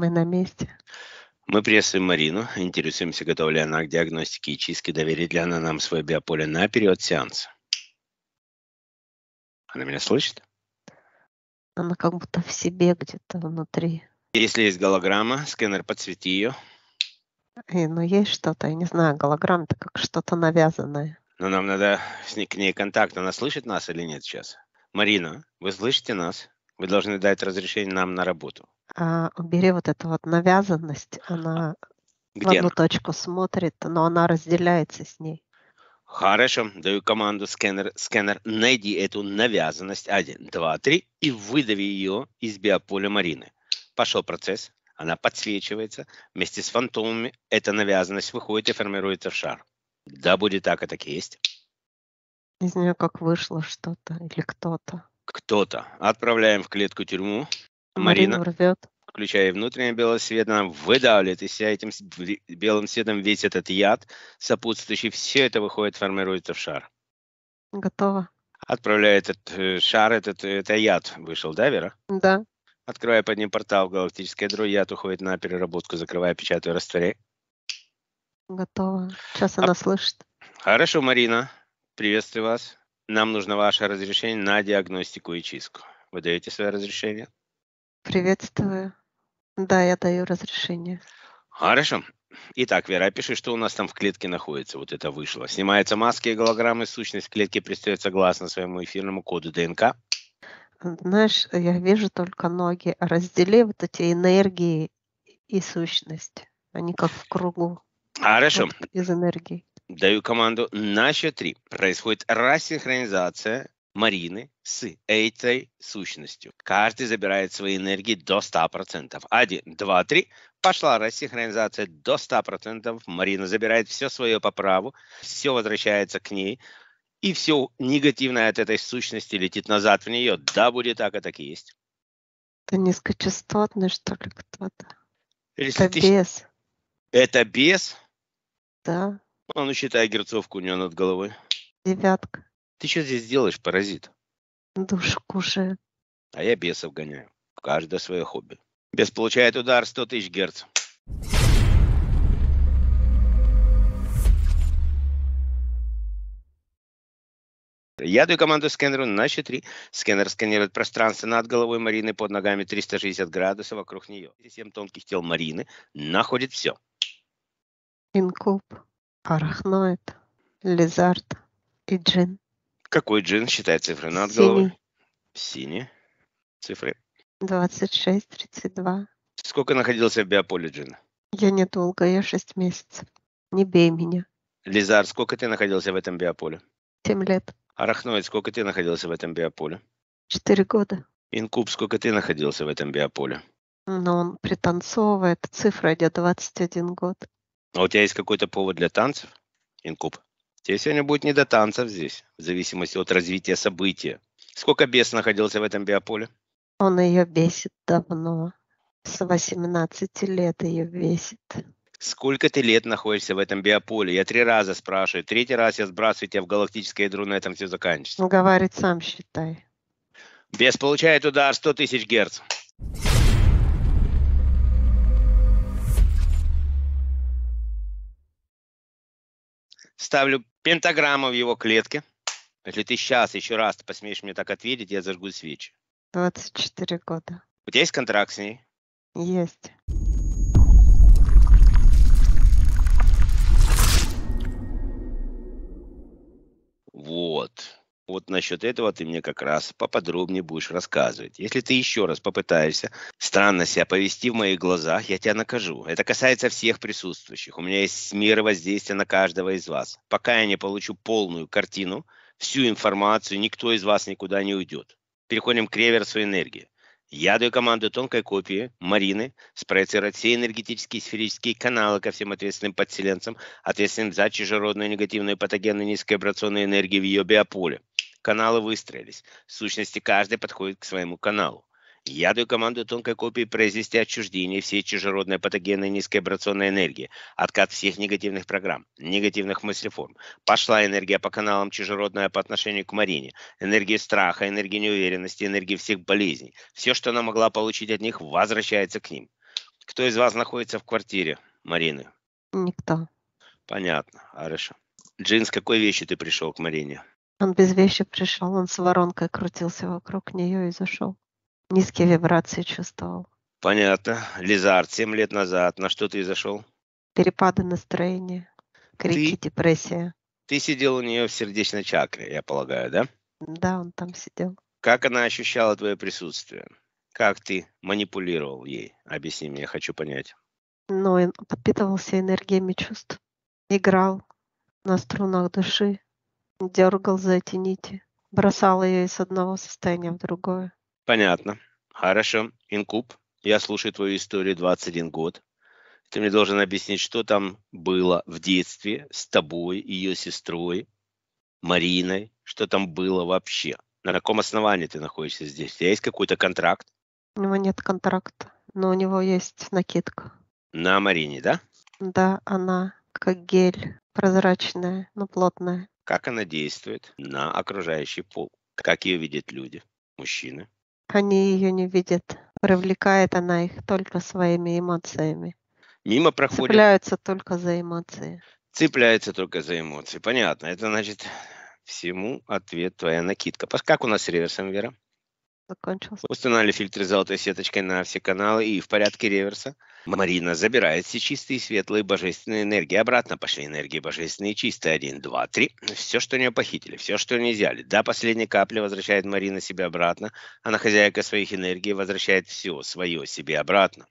Мы на месте. Мы приветствуем Марину, интересуемся, готова ли она к диагностике и чистке, доверит ли она нам свое биополе на период сеанса. Она меня слышит? Она как будто в себе где-то внутри. Если есть голограмма, сканер подсвети ее. И, э, ну, есть что-то, я не знаю, голограмма это как что-то навязанное. Но нам надо с ней, к ней контакт. Она слышит нас или нет сейчас? Марина, вы слышите нас? Вы должны дать разрешение нам на работу а, убери вот эту вот навязанность, а, она Где в одну точку смотрит, но она разделяется с ней. Хорошо, даю команду сканер, сканер, найди эту навязанность, один, два, три, и выдави ее из биополя Марины. Пошел процесс, она подсвечивается, вместе с фантомами эта навязанность выходит и формируется в шар. Да, будет так, и так и есть. Не знаю, как вышло что-то или кто-то. Кто-то. Отправляем в клетку тюрьму, Марину рвет. Включая внутренний белый свет, она выдавливает из себя этим белым светом весь этот яд сопутствующий. Все это выходит, формируется в шар. Готово. Отправляет этот э, шар, этот, это яд вышел, да, Вера? Да. Открывая под ним портал в галактическое ядро, яд уходит на переработку, закрывая, печатаю, растворяй. Готово. Сейчас а... она слышит. Хорошо, Марина. Приветствую вас. Нам нужно ваше разрешение на диагностику и чистку. Вы даете свое разрешение? Приветствую. Да, я даю разрешение. Хорошо. Итак, Вера, опиши, что у нас там в клетке находится. Вот это вышло. Снимаются маски и голограммы. Сущность клетки предстает согласно своему эфирному коду ДНК. Э, знаешь, я вижу только ноги. Раздели вот эти энергии и сущность. Они как в кругу. Хорошо. Вот из энергии. Даю команду на счет три. Происходит рассинхронизация Марины с этой сущностью. Каждый забирает свои энергии до 100%. Один, два, три. Пошла рассинхронизация до 100%. Марина забирает все свое по праву. Все возвращается к ней. И все негативное от этой сущности летит назад в нее. Да, будет так, и а так и есть. Это низкочастотный, что ли, кто-то? Если Это ты... бес. Это бес? Да. Он, а ну, считай, герцовку у нее над головой. Девятка. Ты что здесь делаешь, паразит? Душ кушаю. А я бесов гоняю. Каждое свое хобби. Бес получает удар 100 тысяч герц. Я даю команду Скенеру на счет 3. Сканер сканирует пространство над головой Марины, под ногами 360 градусов вокруг нее. 7 тонких тел Марины находит все. Инкуб, арахноид, лизард и джин. Какой джин считает цифры над Синий. головой? Синий. Цифры. 26, 32. Сколько находился в биополе Джин? Я недолго, я 6 месяцев. Не бей меня. Лизар, сколько ты находился в этом биополе? 7 лет. Арахноид, сколько ты находился в этом биополе? 4 года. Инкуб, сколько ты находился в этом биополе? Но ну, он пританцовывает. Цифра идет 21 год. А у тебя есть какой-то повод для танцев, Инкуб? Тебе сегодня будет не до танцев здесь, в зависимости от развития события. Сколько бес находился в этом биополе? Он ее бесит давно. С 18 лет ее бесит. Сколько ты лет находишься в этом биополе? Я три раза спрашиваю. Третий раз я сбрасываю тебя в галактическое ядро, на этом все заканчивается. Говорит, сам считай. Бес получает удар 100 тысяч герц. ставлю пентаграмму в его клетке. Если ты сейчас еще раз посмеешь мне так ответить, я зажгу свечи. 24 года. У тебя есть контракт с ней? Есть. Вот. Вот насчет этого ты мне как раз поподробнее будешь рассказывать. Если ты еще раз попытаешься странно себя повести в моих глазах, я тебя накажу. Это касается всех присутствующих. У меня есть меры воздействия на каждого из вас. Пока я не получу полную картину, всю информацию, никто из вас никуда не уйдет. Переходим к реверсу энергии. Я даю команду тонкой копии Марины спроецировать все энергетические и сферические каналы ко всем ответственным подселенцам, ответственным за чужеродную негативную патогенную низковибрационную энергию в ее биополе каналы выстроились. В сущности, каждый подходит к своему каналу. Я даю команду тонкой копии произвести отчуждение всей чужеродной патогенной вибрационной энергии, откат всех негативных программ, негативных мыслеформ. Пошла энергия по каналам чужеродная по отношению к Марине, энергия страха, энергия неуверенности, энергия всех болезней. Все, что она могла получить от них, возвращается к ним. Кто из вас находится в квартире Марины? Никто. Понятно, хорошо. Джин, с какой вещью ты пришел к Марине? Он без вещи пришел, он с воронкой крутился вокруг нее и зашел. Низкие вибрации чувствовал. Понятно. Лизард, семь лет назад. На что ты зашел? Перепады настроения, крики, ты, депрессия. Ты сидел у нее в сердечной чакре, я полагаю, да? Да, он там сидел. Как она ощущала твое присутствие? Как ты манипулировал ей? Объясни мне, я хочу понять. Ну, он подпитывался энергиями чувств, играл на струнах души, дергал за эти нити, бросал ее из одного состояния в другое. Понятно. Хорошо. Инкуб, я слушаю твою историю 21 год. Ты мне должен объяснить, что там было в детстве с тобой, ее сестрой, Мариной, что там было вообще. На каком основании ты находишься здесь? У тебя есть какой-то контракт? У него нет контракта, но у него есть накидка. На Марине, да? Да, она как гель, прозрачная, но плотная как она действует на окружающий пол, как ее видят люди, мужчины. Они ее не видят. Привлекает она их только своими эмоциями. Мимо проходят. Цепляются только за эмоции. Цепляются только за эмоции. Понятно. Это значит всему ответ твоя накидка. Как у нас с реверсом, Вера? закончился. Установили фильтры золотой сеточкой на все каналы и в порядке реверса. Марина забирает все чистые, светлые, божественные энергии. Обратно пошли энергии божественные, чистые. Один, два, три. Все, что у нее похитили, все, что у нее взяли. До последней капли возвращает Марина себе обратно. Она хозяйка своих энергий, возвращает все свое себе обратно.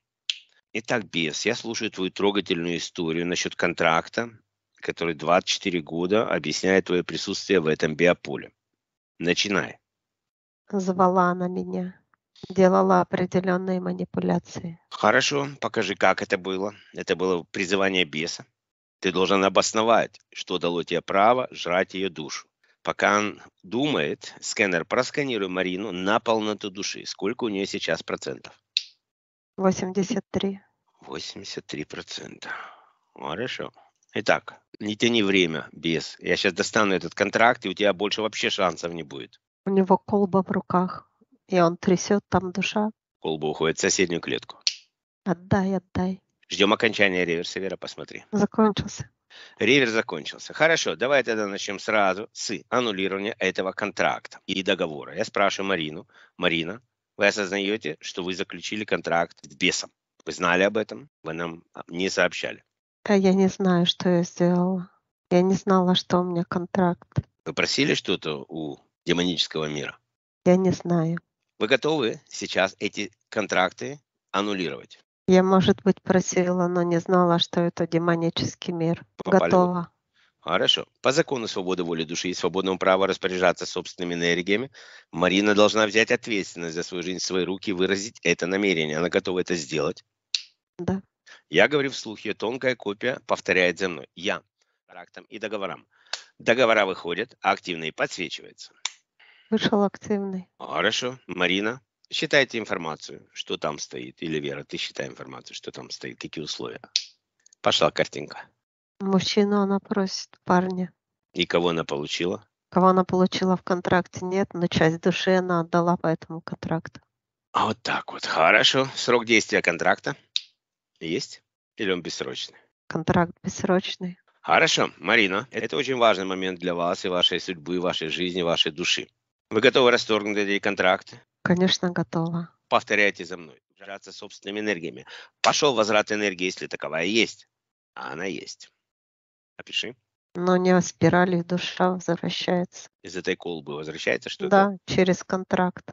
Итак, Бес, я слушаю твою трогательную историю насчет контракта, который 24 года объясняет твое присутствие в этом биополе. Начинай звала она меня, делала определенные манипуляции. Хорошо, покажи, как это было. Это было призывание беса. Ты должен обосновать, что дало тебе право жрать ее душу. Пока он думает, сканер, просканируй Марину на полноту души. Сколько у нее сейчас процентов? 83. 83 процента. Хорошо. Итак, не тяни время, без. Я сейчас достану этот контракт, и у тебя больше вообще шансов не будет. У него колба в руках, и он трясет там душа. Колба уходит в соседнюю клетку. Отдай, отдай. Ждем окончания реверса, Вера, посмотри. Закончился. Ревер закончился. Хорошо, давай тогда начнем сразу с аннулирования этого контракта и договора. Я спрашиваю Марину. Марина, вы осознаете, что вы заключили контракт с бесом? Вы знали об этом? Вы нам а, не сообщали? Да, я не знаю, что я сделала. Я не знала, что у меня контракт. Вы просили что-то у демонического мира? Я не знаю. Вы готовы сейчас эти контракты аннулировать? Я, может быть, просила, но не знала, что это демонический мир. Попали Готова. Вы. Хорошо. По закону свободы воли души и свободного права распоряжаться собственными энергиями, Марина должна взять ответственность за свою жизнь в свои руки и выразить это намерение. Она готова это сделать? Да. Я говорю вслух, ее тонкая копия повторяет за мной. Я. Рактам и договорам. Договора выходят, а активные подсвечиваются. Вышел активный. А, хорошо. Марина, считайте информацию, что там стоит. Или, Вера, ты считай информацию, что там стоит, какие условия. Пошла картинка. Мужчину она просит парня. И кого она получила? Кого она получила в контракте нет, но часть души она отдала по этому контракту. А вот так вот. Хорошо. Срок действия контракта есть? Или он бессрочный? Контракт бессрочный. Хорошо, Марина, это очень важный момент для вас и вашей судьбы, вашей жизни, вашей души. Вы готовы расторгнуть эти контракты? Конечно, готова. Повторяйте за мной. Жраться собственными энергиями. Пошел возврат энергии, если таковая есть. А она есть. Опиши. Но не в спирали душа возвращается. Из этой колбы возвращается что-то? Да, через контракт.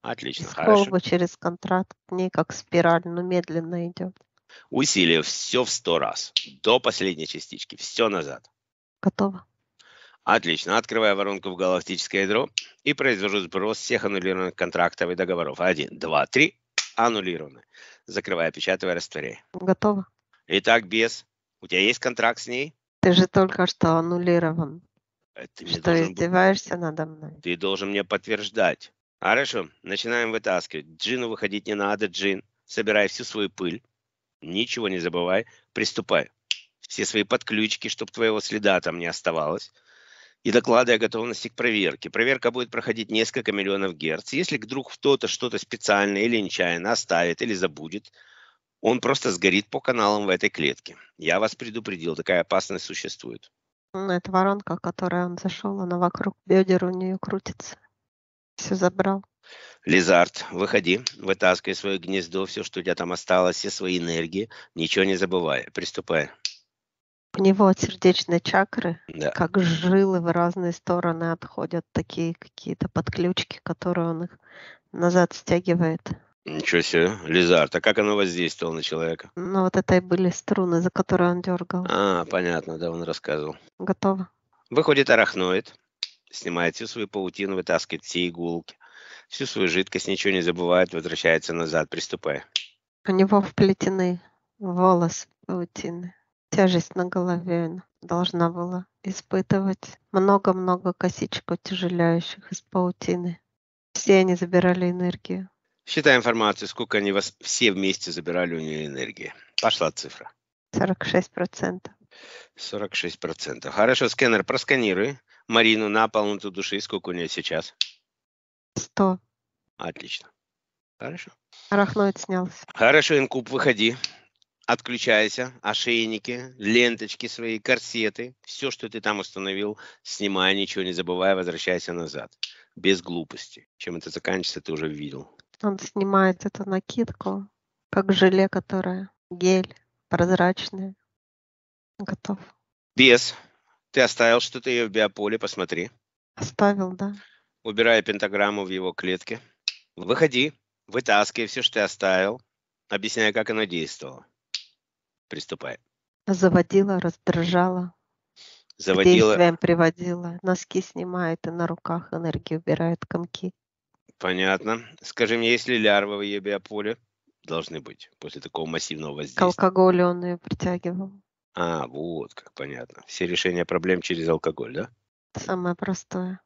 Отлично, Из хорошо. колбы через контракт, не как спираль, но медленно идет. Усилие все в сто раз. До последней частички. Все назад. Готово. Отлично. Открываю воронку в галактическое ядро и произвожу сброс всех аннулированных контрактов и договоров. Один, два, три. Аннулированы. Закрываю, печатаю, растворяю. Готово. Итак, без. У тебя есть контракт с ней? Ты же только что аннулирован. Ты что, издеваешься был... надо мной? Ты должен мне подтверждать. Хорошо, начинаем вытаскивать. Джину выходить не надо, Джин. Собирай всю свою пыль. Ничего не забывай. Приступай. Все свои подключки, чтобы твоего следа там не оставалось и доклады о готовности к проверке. Проверка будет проходить несколько миллионов герц. Если вдруг кто-то что-то специально или нечаянно оставит или забудет, он просто сгорит по каналам в этой клетке. Я вас предупредил, такая опасность существует. Ну, это воронка, которая он зашел, она вокруг бедер у нее крутится. Все забрал. Лизард, выходи, вытаскивай свое гнездо, все, что у тебя там осталось, все свои энергии. Ничего не забывай, приступай. У него от сердечной чакры, да. как жилы в разные стороны отходят такие какие-то подключки, которые он их назад стягивает. Ничего себе, лизар. Так как оно воздействовало на человека? Ну, вот это и были струны, за которые он дергал. А, понятно, да, он рассказывал. Готово. Выходит арахноид, снимает всю свою паутину, вытаскивает все иголки, всю свою жидкость, ничего не забывает, возвращается назад, приступая. У него вплетены волосы паутины тяжесть на голове должна была испытывать. Много-много косичек утяжеляющих из паутины. Все они забирали энергию. Считай информацию, сколько они вас все вместе забирали у нее энергии. Пошла цифра. 46%. 46%. Хорошо, сканер, просканируй. Марину на полноту души, сколько у нее сейчас? 100. Отлично. Хорошо. Арахноид снялся. Хорошо, Инкуб, выходи отключайся, ошейники, ленточки свои, корсеты, все, что ты там установил, снимай, ничего не забывай, возвращайся назад. Без глупости. Чем это заканчивается, ты уже видел. Он снимает эту накидку, как желе, которое, гель, прозрачная. Готов. Без. Ты оставил что-то ее в биополе, посмотри. Оставил, да. Убирая пентаграмму в его клетке. Выходи, вытаскивай все, что ты оставил. объясняя, как она действовала. Приступай. Заводила, раздражала. Заводила. Действием приводила. Носки снимает и на руках энергию убирает комки. Понятно. Скажи мне, есть ли лярвы в ее биополе? Должны быть после такого массивного воздействия. К алкоголю он ее притягивал. А, вот как понятно. Все решения проблем через алкоголь, да? Самое простое.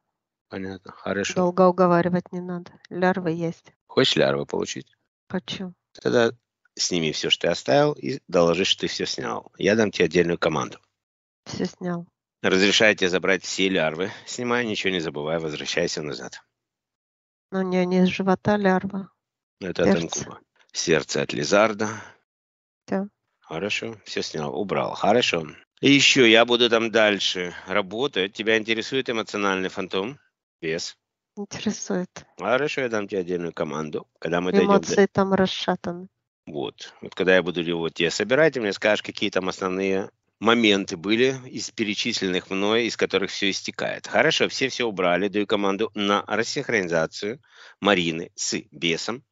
Понятно, хорошо. Долго уговаривать не надо. Лярвы есть. Хочешь лярвы получить? Хочу. Тогда сними все, что ты оставил, и доложи, что ты все снял. Я дам тебе отдельную команду. Все снял. Разрешаю тебе забрать все лярвы. Снимай, ничего не забывай, возвращайся назад. Но ну, не, не с живота лярва. Это Сердце. от инкуба. Сердце от лизарда. Да. Хорошо, все снял, убрал. Хорошо. И еще я буду там дальше работать. Тебя интересует эмоциональный фантом? Без. Интересует. Хорошо, я дам тебе отдельную команду. Когда мы Эмоции дойдем... там расшатаны. Вот. Вот когда я буду его тебе собирать, ты мне скажешь, какие там основные моменты были из перечисленных мной, из которых все истекает. Хорошо, все все убрали, даю команду на рассинхронизацию Марины с бесом,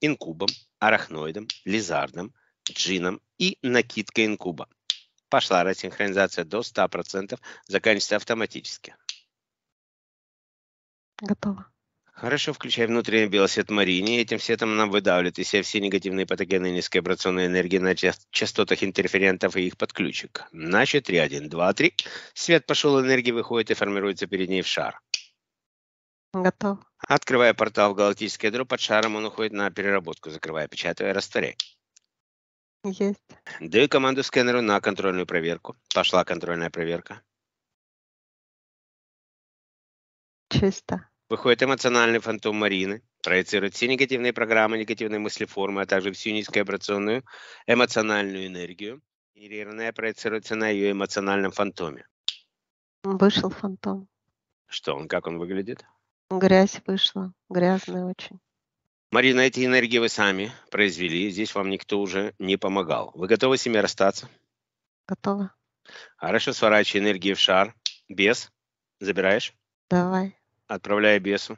инкубом, арахноидом, лизардом, джином и накидкой инкуба. Пошла рассинхронизация до 100%, заканчивается автоматически. Готово. Хорошо, включая внутренний белосвет Марини, этим светом нам выдавливает из себя все негативные патогены низкой вибрационной энергии на частотах интерферентов и их подключек. Наче 3, 1, 2, 3. Свет пошел, энергия выходит и формируется перед ней в шар. Готов. Открывая портал в галактическое ядро, под шаром он уходит на переработку, закрывая, печатая, растворяя. Есть. Даю команду скэнеру на контрольную проверку. Пошла контрольная проверка. Чисто. Выходит эмоциональный фантом Марины, проецирует все негативные программы, негативные мыслеформы, а также всю низкоэмоциональную эмоциональную энергию. И Рене проецируется на ее эмоциональном фантоме. Вышел фантом. Что он, как он выглядит? Грязь вышла, грязная очень. Марина, эти энергии вы сами произвели, здесь вам никто уже не помогал. Вы готовы с ними расстаться? Готова. Хорошо, сворачивай энергии в шар. Без. Забираешь? Давай. Отправляю бесу.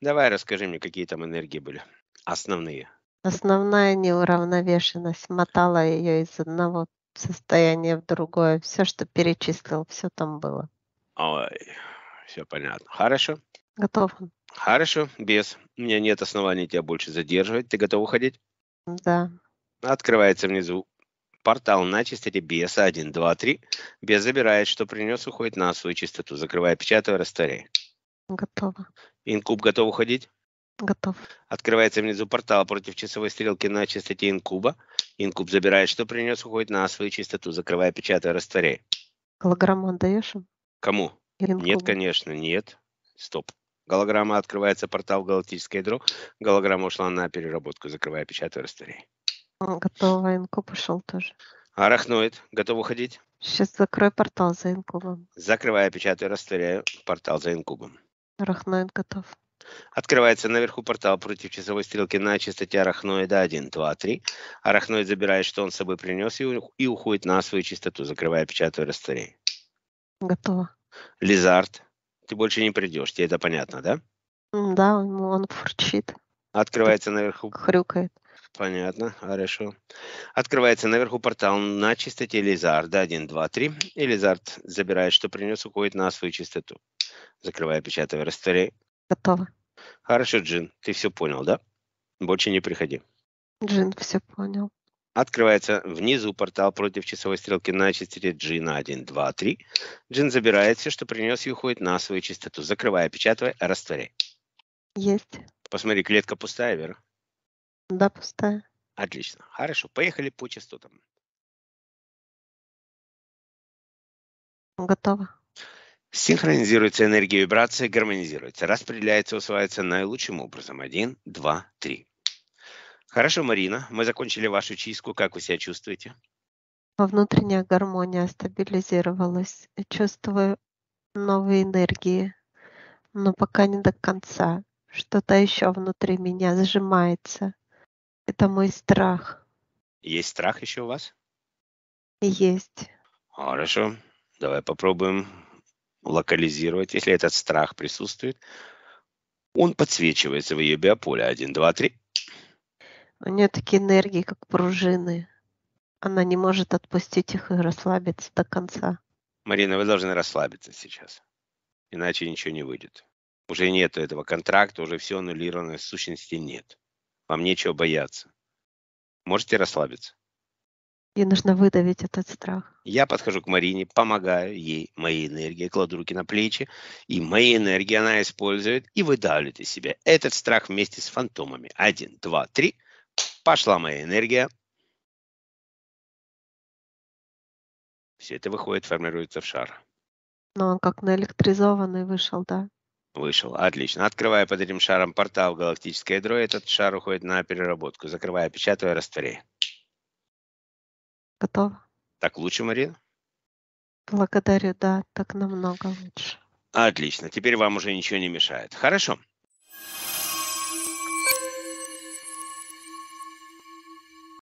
Давай расскажи мне, какие там энергии были. Основные. Основная неуравновешенность мотала ее из одного состояния в другое. Все, что перечислил, все там было. Ой, все понятно. Хорошо. Готов. Хорошо, без. У меня нет оснований тебя больше задерживать. Ты готов уходить? Да. Открывается внизу портал на чистоте беса 1, 2, 3. Бес забирает, что принес, уходит на свою чистоту. закрывая печатай, растворяй. Готово. Инкуб готов уходить? Готов. Открывается внизу портал против часовой стрелки на частоте инкуба. Инкуб забирает, что принес, уходит на свою частоту, закрывая, печатая, растворяя. Голограмму отдаешь им? Кому? Инкубу. Нет, конечно, нет. Стоп. Голограмма открывается, портал в галактическое ядро. Голограмма ушла на переработку, закрывая, печатая, растворяя. Готово, инкуб ушел тоже. Арахноид, готов уходить? Сейчас закрой портал за инкубом. Закрываю, печатаю, растворяю портал за инкубом. Рахнет готов. Открывается наверху портал против часовой стрелки на частоте арахноида 1, 2, 3. Арахноид забирает, что он с собой принес, и уходит на свою частоту, закрывая, печатную растворение. Готово. Лизард, ты больше не придешь, тебе это понятно, да? Да, он, он фурчит. Открывается наверху. Хрюкает. Понятно, хорошо. Открывается наверху портал на частоте Лизарда 1, 2, 3. И Лизард забирает, что принес, уходит на свою частоту. Закрывая, печатая, растворяй. Готово. Хорошо, Джин, ты все понял, да? Больше не приходи. Джин все понял. Открывается внизу портал против часовой стрелки на частоте Джина 1, 2, 3. Джин забирает все, что принес, и уходит на свою частоту. Закрывая, печатывая, растворяй. Есть. Посмотри, клетка пустая, Вера? Да, пустая. Отлично. Хорошо, поехали по частотам. Готово синхронизируется энергия вибрации, гармонизируется, распределяется, усваивается наилучшим образом. Один, два, три. Хорошо, Марина, мы закончили вашу чистку. Как вы себя чувствуете? Внутренняя гармония стабилизировалась. Чувствую новые энергии, но пока не до конца. Что-то еще внутри меня зажимается. Это мой страх. Есть страх еще у вас? Есть. Хорошо. Давай попробуем локализировать, если этот страх присутствует, он подсвечивается в ее биополе. Один, два, три. У нее такие энергии, как пружины. Она не может отпустить их и расслабиться до конца. Марина, вы должны расслабиться сейчас. Иначе ничего не выйдет. Уже нет этого контракта, уже все аннулировано, сущности нет. Вам нечего бояться. Можете расслабиться? И нужно выдавить этот страх. Я подхожу к Марине, помогаю ей моей энергии, кладу руки на плечи, и мои энергии она использует и выдавливает из себя этот страх вместе с фантомами. Один, два, три. Пошла моя энергия. Все это выходит, формируется в шар. Но он как наэлектризованный вышел, да? Вышел. Отлично. Открывая под этим шаром портал в галактическое ядро, этот шар уходит на переработку. Закрывая, печатая, растворяя. Готово. Так лучше, Мария? Благодарю, да, так намного лучше. Отлично, теперь вам уже ничего не мешает. Хорошо.